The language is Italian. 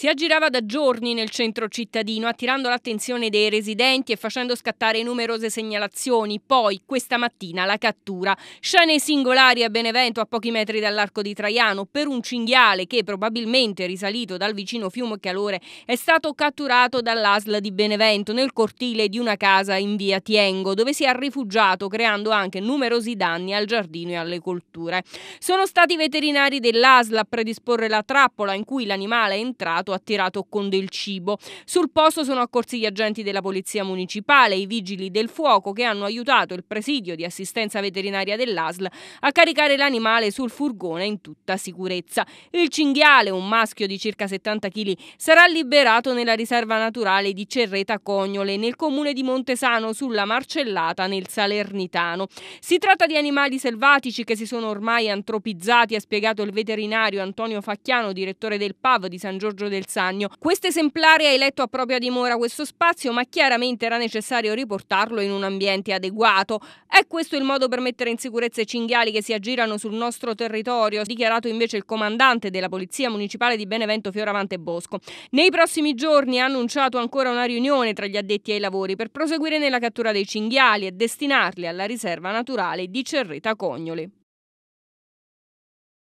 Si aggirava da giorni nel centro cittadino, attirando l'attenzione dei residenti e facendo scattare numerose segnalazioni. Poi, questa mattina, la cattura. Scene singolari a Benevento, a pochi metri dall'arco di Traiano, per un cinghiale che, probabilmente risalito dal vicino fiume Calore, è stato catturato dall'ASL di Benevento nel cortile di una casa in via Tiengo, dove si è rifugiato, creando anche numerosi danni al giardino e alle colture. Sono stati i veterinari dell'ASL a predisporre la trappola in cui l'animale è entrato stato attirato con del cibo. Sul posto sono accorsi gli agenti della Polizia Municipale, i vigili del fuoco che hanno aiutato il presidio di assistenza veterinaria dell'ASL a caricare l'animale sul furgone in tutta sicurezza. Il cinghiale, un maschio di circa 70 kg, sarà liberato nella riserva naturale di Cerreta Cognole nel comune di Montesano sulla Marcellata nel Salernitano. Si tratta di animali selvatici che si sono ormai antropizzati, ha spiegato il veterinario Antonio Facchiano, direttore del PAV di San Giorgio del Sannio. Quest'esemplare ha eletto a propria dimora questo spazio, ma chiaramente era necessario riportarlo in un ambiente adeguato. È questo il modo per mettere in sicurezza i cinghiali che si aggirano sul nostro territorio, dichiarato invece il comandante della Polizia Municipale di Benevento Fioravante Bosco. Nei prossimi giorni ha annunciato ancora una riunione tra gli addetti ai lavori per proseguire nella cattura dei cinghiali e destinarli alla riserva naturale di Cerreta Cognoli.